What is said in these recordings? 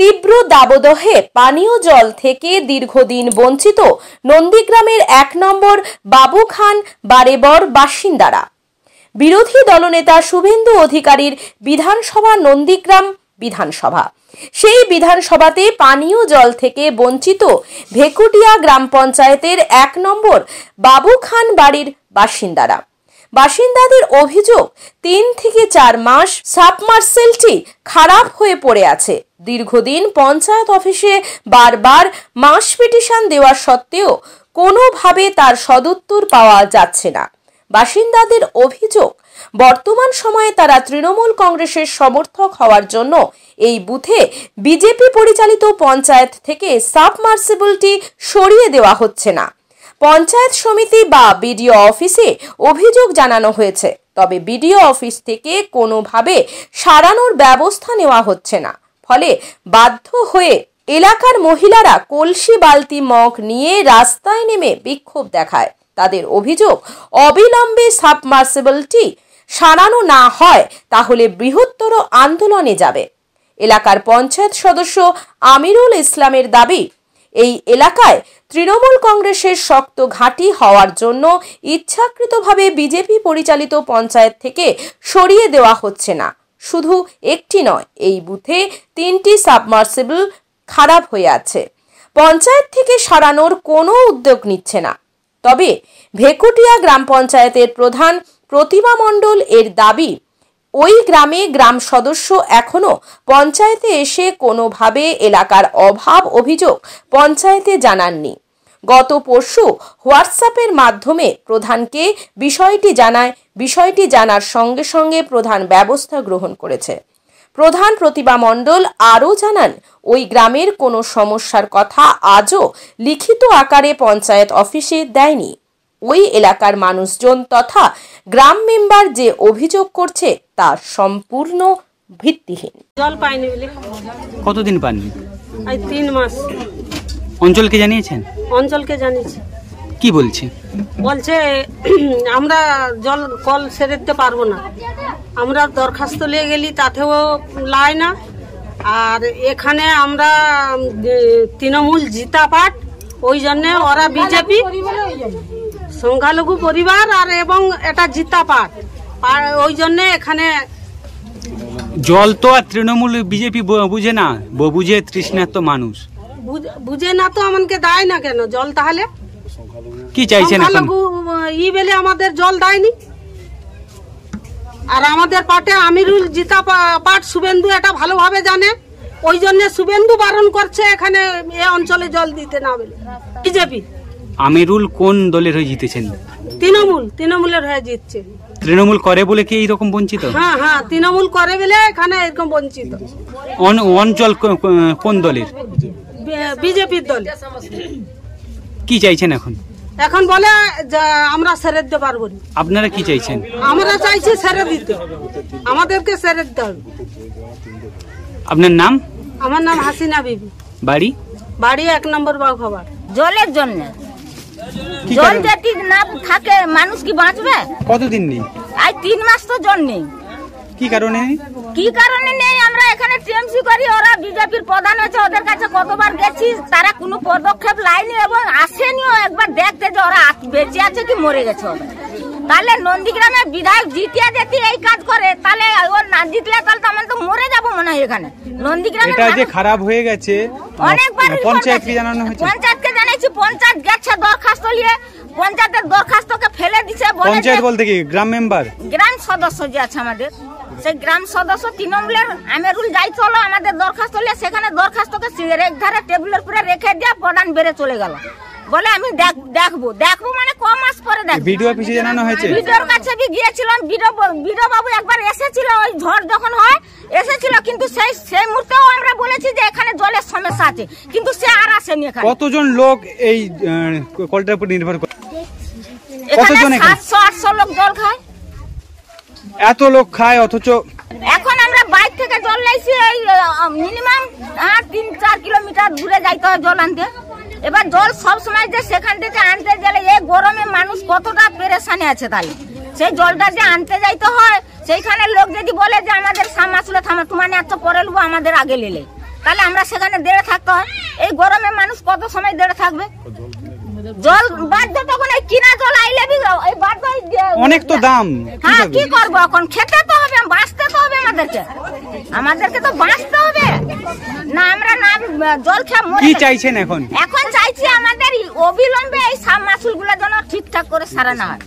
তীব্র দাবদহে পানীয় জল থেকে দীর্ঘদিন বঞ্চিত নন্দীগ্রামের এক নম্বর বাবু খান বারেবর বাসিন্দারা বিরোধী দলনেতা শুভেন্দু অধিকারীর বিধানসভা নন্দীগ্রাম বিধানসভা সেই বিধানসভাতে পানীয় জল থেকে বঞ্চিত ভেকুটিয়া গ্রাম পঞ্চায়েতের এক নম্বর বাবু খান বাড়ির বাসিন্দারা বাসিন্দাদের অভিযোগ তিন থেকে চার মাস সাবমার্সেলটি খারাপ হয়ে পড়ে আছে দীর্ঘদিন পঞ্চায়েত অফিসে বারবার মাস পিটিশন দেওয়া সত্ত্বেও কোনোভাবে তার সদুত্তর পাওয়া যাচ্ছে না বাসিন্দাদের অভিযোগ বর্তমান সময়ে তারা তৃণমূল কংগ্রেসের সমর্থক হওয়ার জন্য এই বুথে বিজেপি পরিচালিত পঞ্চায়েত থেকে সাবমার্সিবলটি সরিয়ে দেওয়া হচ্ছে না পঞ্চায়েত সমিতি বা বিডিও অফিসে অভিযোগ জানানো হয়েছে তবে বিডিও অফিস থেকে কোনোভাবে সারানোর ব্যবস্থা নেওয়া হচ্ছে না ফলে বাধ্য হয়ে এলাকার মহিলারা কলসি বালতি মগ নিয়ে রাস্তায় নেমে বিক্ষোভ দেখায় তাদের অভিযোগ অবিলম্বে সাবমার্সিবলটি সারানো না হয় তাহলে বৃহত্তর আন্দোলনে যাবে এলাকার পঞ্চায়েত সদস্য আমিরুল ইসলামের দাবি এই এলাকায় তৃণমূল কংগ্রেসের শক্ত ঘাঁটি হওয়ার জন্য ইচ্ছাকৃতভাবে বিজেপি পরিচালিত পঞ্চায়েত থেকে সরিয়ে দেওয়া হচ্ছে না শুধু একটি নয় এই বুথে তিনটি সাবমার্সিবল খারাপ হয়ে আছে পঞ্চায়েত থেকে সরানোর কোনো উদ্যোগ নিচ্ছে না তবে ভেকুটিয়া গ্রাম পঞ্চায়েতের প্রধান প্রতিমা মণ্ডল এর দাবি ওই গ্রামে গ্রাম সদস্য এখনও পঞ্চায়েতে এসে কোনোভাবে এলাকার অভাব অভিযোগ পঞ্চায়েতে জানাননি গত পরশু হোয়াটসঅ্যাপের মাধ্যমে প্রধানকে বিষয়টি জানায় বিষয়টি জানার সঙ্গে সঙ্গে প্রধান ব্যবস্থা গ্রহণ করেছে প্রধান প্রতিভা মণ্ডল আরও জানান ওই গ্রামের কোনো সমস্যার কথা আজও লিখিত আকারে পঞ্চায়েত অফিসে দেয়নি ওই এলাকার মানুষজন তথা গ্রাম মেম্বার যে অভিযোগ করছে তা সম্পূর্ণ ভিত্তিহীন জল পাইনি বলে কতদিন পাননি এই তিন মাস অঞ্চলকে জানিয়েছেন অঞ্চলকে জানিয়েছি কি বলছে বলছে আমরা জল কল সেরে দিতে পারবো না আমরা দরখাস্ত নিয়ে গেলি তাতেও লায় না আর এখানে আমরা তৃণমূল জিতা পাট ওই জন্যে ওরা বিজেপি সংখ্যালঘু পরিবার আর এবং এটা জিতা পাট আর ওই জন্য এখানে জল তো আর তৃণমূল বিজেপি বুঝে না বুঝে তো মানুষ বুঝে না তো আমাকে দেয় না কেন জল তাহলে কি চাইছেন ই বেলে আমাদের জল দেয়নি আর আমাদের পাটে আমিরুল জিতা পাট শুভেন্দু এটা ভালোভাবে জানে ওই জন্য শুভেন্দু বারণ করছে এখানে এ অঞ্চলে জল দিতে না বলে বিজেপি আমিরুল কোন দলের হয়ে জিতেছেন তৃণমূল তৃণমূলের হয়ে জিতছে তৃণমূল করে বলে কি এইরকম বঞ্চিত হ্যাঁ হ্যাঁ তৃণমূল করে বলে এখানে এরকম বঞ্চিত অঞ্চল কোন দলের বিজেপির দল কি চাইছেন এখন এখন বলে আমরা সেরে দিতে পারবো না আপনারা কি চাইছেন আমরা চাইছি সেরে দিতে আমাদেরকে সেরে দিতে হবে আপনার নাম আমার নাম হাসিনা বিবি বাড়ি বাড়ি এক নম্বর বাউ খাবার জলের জন্য জল যদি না থাকে মানুষ কি বাঁচবে কতদিন নেই তিন মাস তো জল নেই কি কারণে কি কারণে নেই আমরা এখানে টিএমসি করি ওরা বিজেপির প্রধান হয়েছে ওদের কাছে কতবার গেছি তারা কোনো পদক্ষেপ লাইনি এবং আসেনিও একবার দেখতে যে ওরা বেঁচে আছে কি মরে গেছে তাহলে নন্দীগ্রামে বিধায়ক জিতিয়া যেতে এই কাজ করে তাহলে ও না জিতলে তাহলে তো তো মরে যাবো মনে হয় এখানে নন্দীগ্রামে যে খারাপ হয়ে গেছে অনেকবার মানে জানানো হয়েছে পঞ্চায়েত পঞ্চায়েত গেছে দরখাস্ত নিয়ে পঞ্চায়েতের দরখাস্তকে ফেলে দিছে পঞ্চায়েত বলতে কি গ্রাম মেম্বার গ্রাম সদস্য যে আছে আমাদের সেই গ্রাম সদস্য তৃণমূলের আমেরুল যাই চলো আমাদের দরখাস্ত নিয়ে সেখানে দরখাস্তকে ধারে টেবিলের উপরে রেখে দিয়ে প্রধান বেড়ে চলে গেল বলে আমি দেখবো দেখবো মানে ক মাস পরে দেখবো ভিডিও পিছিয়ে জানানো কাছে গিয়েছিলাম বিডিও বাবু একবার এসেছিল ওই ঝড় যখন হয় কিন্তু সেই সেই মুহূর্তেও আমরা বলেছি যে এখানে জলের সমস্যা আছে কিন্তু সে আর আসেনি এখানে কতজন লোক এই কলটার উপর নির্ভর করে কতজন এখানে 700 লোক জল খায় এত লোক খায় অথচ এখন আমরা বাইক থেকে জল লাইছি এই মিনিমাম তিন চার কিলোমিটার দূরে যাইতে হয় জল আনতে এবার জল সব সময় যে সেখান থেকে আনতে গেলে এই গরমে মানুষ কতটা পেরেশানি আছে তাই সেই জলটা যে আনতে যাইতে হয় সেইখানে লোক যদি বলে যে আমাদের সামা থামা তোমার এত পরে লুবো আমাদের আগে লেলে তাহলে আমরা সেখানে দেড়ে থাকতে হয় এই গরমে মানুষ কত সময় দেড়ে থাকবে জল বাধ্য তখন এই কিনা জল আইলে এই বাধ্য অনেক তো দাম হ্যাঁ কি করবো এখন খেতে তো হবে বাঁচতে তো হবে আমাদেরকে আমাদেরকে তো বাঁচতে হবে না আমরা না জল খেয়ে মরে কি চাইছেন এখন এখন চাইছি আমাদের অবিলম্বে এই সাব মাসুলগুলো যেন ঠিকঠাক করে সারানো হয়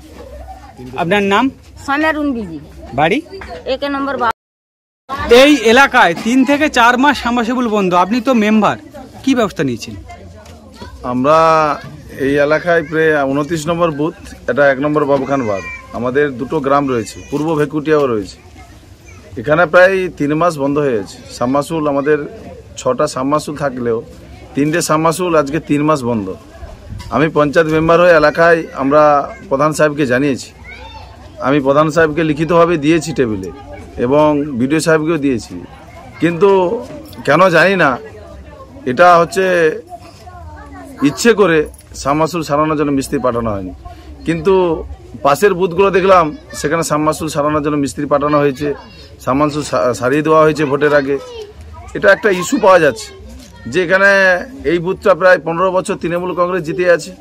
আপনার নাম সমেরুন বিজি বাড়ি একে নম্বর এই এলাকায় তিন থেকে চার মাস শ্যামাসেবুল বন্ধ আপনি তো মেম্বার কি ব্যবস্থা নিয়েছেন আমরা এই এলাকায় প্রায় উনত্রিশ নম্বর বুথ এটা এক নম্বর বাবুখান বাদ আমাদের দুটো গ্রাম রয়েছে পূর্ব ভেকুটিয়াও রয়েছে এখানে প্রায় তিন মাস বন্ধ হয়ে গেছে সাম্মাসুল আমাদের ছটা সাম্মাসুল থাকলেও তিনটে সাম্মাসুল আজকে তিন মাস বন্ধ আমি পঞ্চায়েত মেম্বার হয়ে এলাকায় আমরা প্রধান সাহেবকে জানিয়েছি আমি প্রধান সাহেবকে লিখিতভাবে দিয়েছি টেবিলে এবং বিডিও সাহেবকেও দিয়েছি কিন্তু কেন জানি না এটা হচ্ছে ইচ্ছে করে সামাসুল সারানোর জন্য মিস্ত্রি পাঠানো হয়নি কিন্তু পাশের বুথগুলো দেখলাম সেখানে সামাসুল সারানোর জন্য মিস্ত্রি পাঠানো হয়েছে সামাসুল সারিয়ে দেওয়া হয়েছে ভোটের আগে এটা একটা ইস্যু পাওয়া যাচ্ছে যে এখানে এই বুথটা প্রায় পনেরো বছর তৃণমূল কংগ্রেস জিতে আছে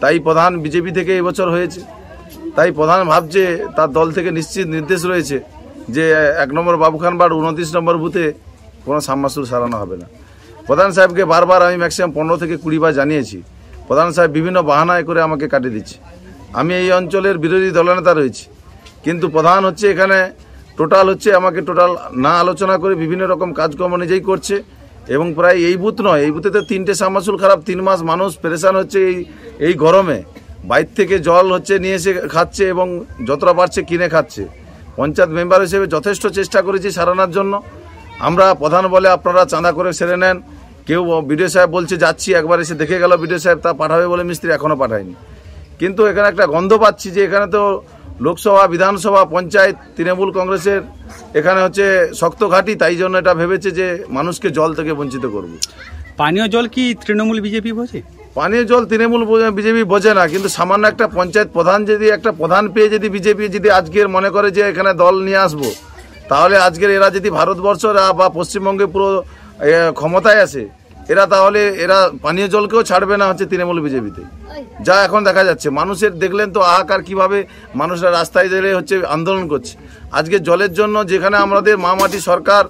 তাই প্রধান বিজেপি থেকে এবছর হয়েছে তাই প্রধান ভাবছে তার দল থেকে নিশ্চিত নির্দেশ রয়েছে যে এক নম্বর খান বাড় উনত্রিশ নম্বর বুথে কোনো সাম্মাসুর সারানো হবে না প্রধান সাহেবকে বারবার আমি ম্যাক্সিমাম পনেরো থেকে কুড়ি বার জানিয়েছি প্রধান সাহেব বিভিন্ন বাহানায় করে আমাকে কাটিয়ে দিচ্ছে আমি এই অঞ্চলের বিরোধী দলনেতা রয়েছি কিন্তু প্রধান হচ্ছে এখানে টোটাল হচ্ছে আমাকে টোটাল না আলোচনা করে বিভিন্ন রকম কাজকর্ম নিজেই করছে এবং প্রায় এই বুথ নয় এই বুথে তো তিনটে সামাসুল খারাপ তিন মাস মানুষ পেরেশান হচ্ছে এই এই গরমে বাইর থেকে জল হচ্ছে নিয়ে এসে খাচ্ছে এবং যতটা পারছে কিনে খাচ্ছে পঞ্চায়েত মেম্বার হিসেবে যথেষ্ট চেষ্টা করেছি সারানোর জন্য আমরা প্রধান বলে আপনারা চাঁদা করে সেরে নেন কেউ বিডিও সাহেব বলছে যাচ্ছি একবার এসে দেখে গেল বিডিও সাহেব তা পাঠাবে বলে মিস্ত্রি এখনও পাঠায়নি কিন্তু এখানে একটা গন্ধ পাচ্ছি যে এখানে তো লোকসভা বিধানসভা পঞ্চায়েত তৃণমূল কংগ্রেসের এখানে হচ্ছে শক্ত ঘাঁটি তাই জন্য এটা ভেবেছে যে মানুষকে জল থেকে বঞ্চিত করব পানীয় জল কি তৃণমূল বিজেপি বোঝে পানীয় জল তৃণমূল বিজেপি বোঝে না কিন্তু সামান্য একটা পঞ্চায়েত প্রধান যদি একটা প্রধান পেয়ে যদি বিজেপি যদি আজকের মনে করে যে এখানে দল নিয়ে আসবো তাহলে আজকের এরা যদি ভারতবর্ষ বা পশ্চিমবঙ্গে পুরো ক্ষমতায় আসে এরা তাহলে এরা পানীয় জলকেও ছাড়বে না হচ্ছে তৃণমূল বিজেপিতে যা এখন দেখা যাচ্ছে মানুষের দেখলেন তো আহাকার কিভাবে মানুষরা রাস্তায় জেলে হচ্ছে আন্দোলন করছে আজকে জলের জন্য যেখানে আমাদের মাটি সরকার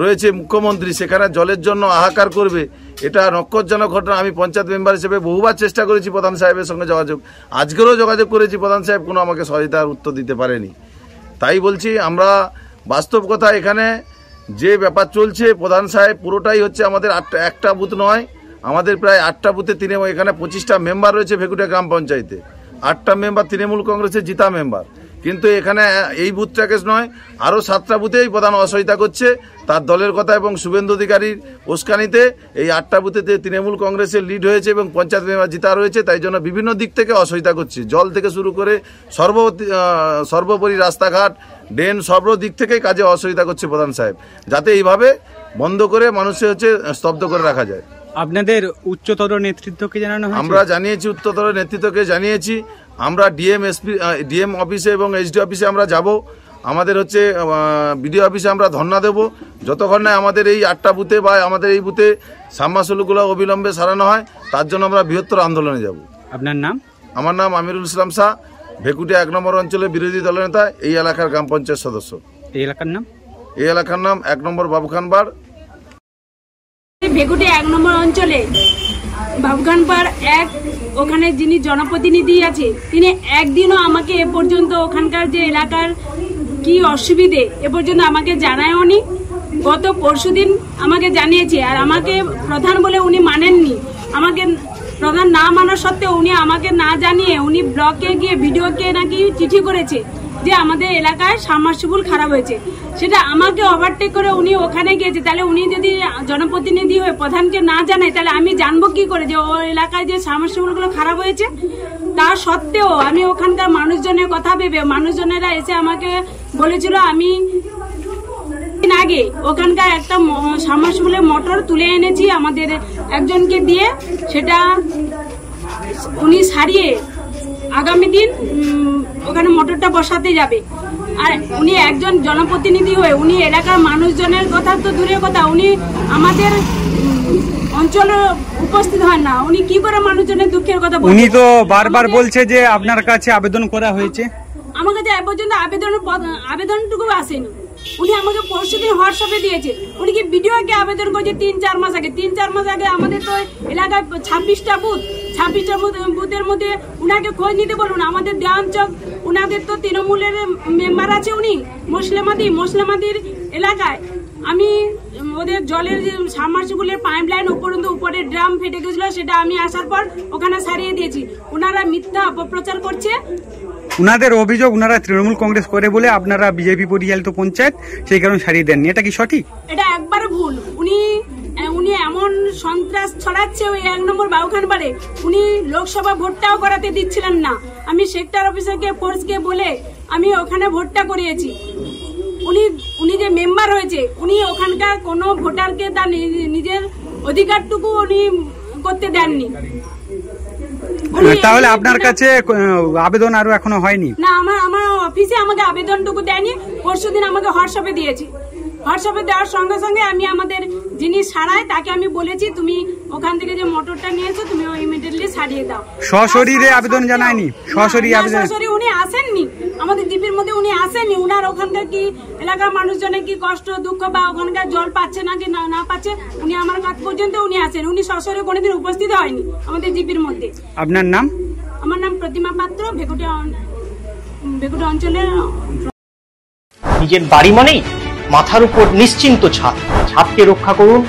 রয়েছে মুখ্যমন্ত্রী সেখানে জলের জন্য আহাকার করবে এটা নক্ষজনক ঘটনা আমি পঞ্চায়েত মেম্বার হিসেবে বহুবার চেষ্টা করেছি প্রধান সাহেবের সঙ্গে যোগাযোগ আজকেরও যোগাযোগ করেছি প্রধান সাহেব কোনো আমাকে সহায়তার উত্তর দিতে পারেনি তাই বলছি আমরা বাস্তব কথা এখানে যে ব্যাপার চলছে প্রধান সাহেব পুরোটাই হচ্ছে আমাদের আটটা একটা বুথ নয় আমাদের প্রায় আটটা বুথে তিনি এখানে পঁচিশটা মেম্বার রয়েছে ভেকুটিয়া গ্রাম পঞ্চায়েতে আটটা মেম্বার তৃণমূল কংগ্রেসের জিতা মেম্বার কিন্তু এখানে এই বুথ কেস নয় আরও সাতটা বুথেই প্রধান অসহিতা করছে তার দলের কথা এবং শুভেন্দু অধিকারীর উস্কানিতে এই আটটা বুথেতে তৃণমূল কংগ্রেসের লিড হয়েছে এবং পঞ্চায়েত মেম্বার জিতা রয়েছে তাই জন্য বিভিন্ন দিক থেকে অসহিতা করছে জল থেকে শুরু করে সর্ব সর্বোপরি রাস্তাঘাট ড্রেন সর্ব দিক থেকেই কাজে অসহিতা করছে প্রধান সাহেব যাতে এইভাবে বন্ধ করে মানুষের হচ্ছে স্তব্ধ করে রাখা যায় আপনাদের উচ্চতর নেতৃত্বকে জানানো আমরা জানিয়েছি উচ্চতর নেতৃত্বকে জানিয়েছি আমরা ডিএম এসপি ডিএম অফিসে এবং এইচডি অফিসে আমরা যাব আমাদের হচ্ছে বিডিও অফিসে আমরা ধর্না দেব যতক্ষণ না আমাদের এই আটটা বুথে বা আমাদের এই বুথে সাম্মাসুলগুলো অবিলম্বে সারানো হয় তার জন্য আমরা বৃহত্তর আন্দোলনে যাব আপনার নাম আমার নাম আমিরুল ইসলাম শাহ ভেকুটিয়া এক নম্বর অঞ্চলে বিরোধী নেতা এই এলাকার গ্রাম পঞ্চায়েত সদস্য এই এলাকার নাম এই এলাকার নাম এক নম্বর বাবুখানবার ভেকুটিয়া এক নম্বর অঞ্চলে বাবগানপাড় এক ওখানে যিনি জনপ্রতিনিধি আছে তিনি একদিনও আমাকে এ পর্যন্ত ওখানকার যে এলাকার কি অসুবিধে এ পর্যন্ত আমাকে জানায়নি গত পরশু আমাকে জানিয়েছে আর আমাকে প্রধান বলে উনি মানেননি আমাকে প্রধান না মানা সত্ত্বেও উনি আমাকে না জানিয়ে উনি ব্লকে গিয়ে ভিডিওকে নাকি চিঠি করেছে যে আমাদের এলাকায় সাবমার্সিবল খারাপ হয়েছে সেটা আমাকে ওভারটেক করে উনি ওখানে গিয়েছে তাহলে উনি যদি জনপ্রতিনিধি হয়ে প্রধানকে না জানায় তাহলে আমি জানবো কি করে যে ওর এলাকায় যে সাবমার্সিবলগুলো খারাপ হয়েছে তা সত্ত্বেও আমি ওখানকার মানুষজনের কথা ভেবে মানুষজনেরা এসে আমাকে বলেছিল আমি দিন আগে ওখানকার একটা সামাসগুলের মোটর তুলে এনেছি আমাদের একজনকে দিয়ে সেটা উনি সারিয়ে আগামী দিন ওখানে মোটরটা বসাতে যাবে আর উনি একজন জনপ্রতিনিধি হয়ে উনি এলাকার মানুষজনের কথা তো দূরের কথা উনি আমাদের অঞ্চলে উপস্থিত হন না উনি কি করে মানুষজনের দুঃখের কথা উনি তো বারবার বলছে যে আপনার কাছে আবেদন করা হয়েছে আমার কাছে এ পর্যন্ত আবেদন আবেদনটুকু আসেনি উনি আমাকে পরশু দিন হোয়াটসঅ্যাপে দিয়েছে উনি কি ভিডিও আগে আবেদন করেছে তিন চার মাস আগে তিন চার মাস আগে আমাদের তো এলাকায় ছাব্বিশটা বুথ ছাব্বিশটা বুথ বুথের মধ্যে উনাকে খোঁজ নিতে বলুন আমাদের দেওয়াঞ্চল উনাদের তো তৃণমূলের মেম্বার আছে উনি মোসলেমাদি মোসলেমাদির এলাকায় আমি ওদের জলের যে সাবমার্সিবলের পাইপ লাইন উপরন্ত উপরে ড্রাম ফেটে গেছিলো সেটা আমি আসার পর ওখানে সারিয়ে দিয়েছি ওনারা মিথ্যা অপপ্রচার করছে উনাদের অভিযোগ উনারা তৃণমূল কংগ্রেস করে বলে আপনারা বিজেপি পরিচালিত পঞ্চায়েত সেই কারণে সারিয়ে দেননি এটা কি সঠিক এটা একবারে ভুল উনি উনি এমন সন্ত্রাস ছড়াচ্ছে ওই এক নম্বর বাউখান বাড়ে উনি লোকসভা ভোটটাও করাতে দিচ্ছিলেন না আমি সেক্টর অফিসারকে ফোর্সকে বলে আমি ওখানে ভোটটা করিয়েছি উনি উনি যে মেম্বার হয়েছে উনি ওখানকার কোনো ভোটারকে তার নিজের অধিকারটুকু উনি করতে দেননি তাহলে আপনার কাছে আবেদন আরো এখনো হয়নি না আমার আমার অফিসে আমাকে আবেদনটুকু দেয়নি পরশু দিন আমাকে হোয়াটসঅ্যাপে দিয়েছে হোয়াটসঅ্যাপে দেওয়ার সঙ্গে সঙ্গে আমি আমাদের যিনি সারায় তাকে আমি বলেছি তুমি ওখান থেকে যে মোটরটা নিয়েছো তুমি ইমিডিয়েটলি সারিয়ে দাও সশরীরে আবেদন জানায়নি সশরীরে আবেদন আসেননি আমাদের দ্বীপের মধ্যে উনি আসেননি উনার ওখানকার কি এলাকার মানুষজনের কি কষ্ট দুঃখ বা ওখানকার জল পাচ্ছে না কি না পাচ্ছে উনি আমার কাছ পর্যন্ত উনি আসেন উনি সশরে কোনোদিন উপস্থিত হয়নি আমাদের দ্বীপের মধ্যে আপনার নাম আমার নাম প্রতিমা পাত্র ভেকুটে ভেকুটে অঞ্চলের নিজের বাড়ি মানেই মাথার উপর নিশ্চিন্ত ছাদ ছাদকে রক্ষা করুন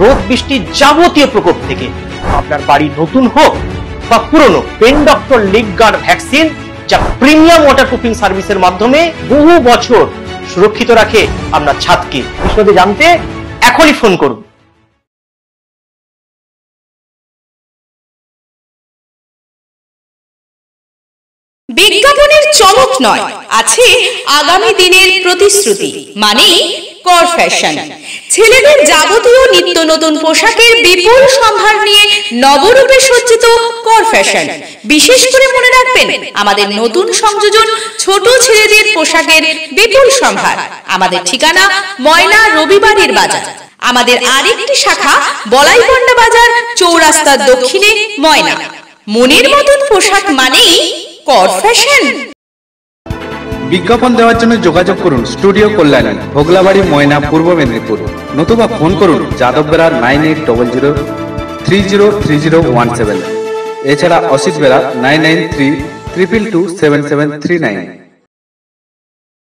রোদ বৃষ্টির যাবতীয় প্রকোপ থেকে আপনার বাড়ি নতুন হোক বা পুরনো pen doctor leak guard vaccine যা প্রিমিয়াম ওয়াটার প্রুফিং সার্ভিসের মাধ্যমে বহু বছর সুরক্ষিত রাখে আপনার ছাদকে বিষয়টি জানতে এখনই ফোন করুন বিজ্ঞাপনের চমক নয় আছে আগামী দিনের প্রতিশ্রুতি মানে কর ফ্যাশন ছেলেদের যাবতীয় নিত্য নতুন পোশাকের বিপুল সম্ভার নিয়ে নবরূপে সজ্জিত কর ফ্যাশন বিশেষ করে মনে রাখবেন আমাদের নতুন সংযোজন ছোট ছেলেদের পোশাকের বিপুল সম্ভার আমাদের ঠিকানা ময়না রবিবারের বাজার আমাদের আরেকটি শাখা বলাইপন্ডা বাজার চৌরাস্তার দক্ষিণে ময়না মনের মতন পোশাক মানেই কর ফ্যাশন বিজ্ঞাপন দেওয়ার জন্য যোগাযোগ করুন স্টুডিও কল্যাণী ভোগলাবাড়ি ময়না পূর্ব মেদিনীপুর নতুবা ফোন করুন Yadav Bera nine eight double zero three zero three zero one seven এছাড়া Asit Bera nine nine three triple two seven seven three nine